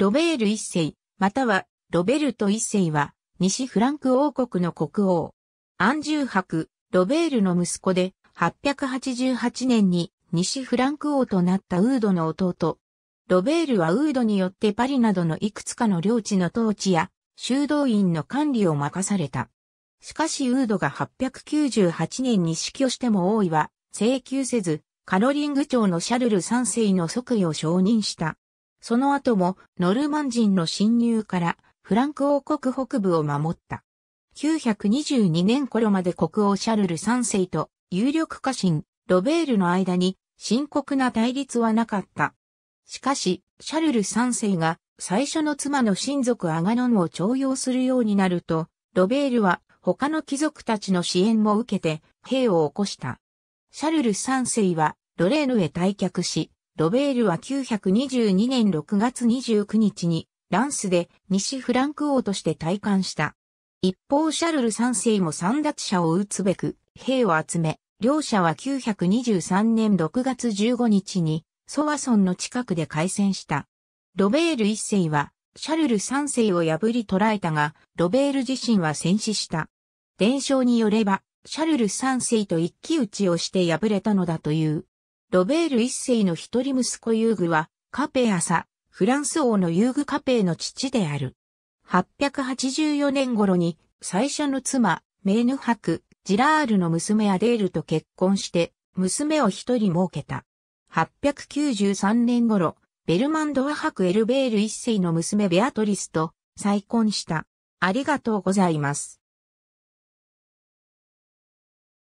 ロベール一世、またはロベルト一世は、西フランク王国の国王。アンジュー伯、ロベールの息子で、888年に西フランク王となったウードの弟。ロベールはウードによってパリなどのいくつかの領地の統治や修道院の管理を任された。しかしウードが898年に死去しても王位は請求せず、カロリング朝のシャルル3世の即位を承認した。その後もノルマン人の侵入からフランク王国北部を守った。922年頃まで国王シャルル3世と有力家臣ロベールの間に深刻な対立はなかった。しかし、シャルル3世が最初の妻の親族アガノンを徴用するようになると、ロベールは他の貴族たちの支援も受けて兵を起こした。シャルル3世はロレーヌへ退却し、ロベールは922年6月29日にランスで西フランク王として退官した。一方シャルル3世も三奪者を撃つべく兵を集め、両者は923年6月15日にソワソンの近くで開戦した。ロベール1世はシャルル3世を破り捕らえたが、ロベール自身は戦死した。伝承によれば、シャルル3世と一騎打ちをして敗れたのだという。ロベール一世の一人息子ユーグは、カペアサ、フランス王のユーグカペーの父である。884年頃に、最初の妻、メーヌ博、ジラールの娘アデールと結婚して、娘を一人設けた。893年頃、ベルマンドア博エルベール一世の娘ベアトリスと再婚した。ありがとうございます。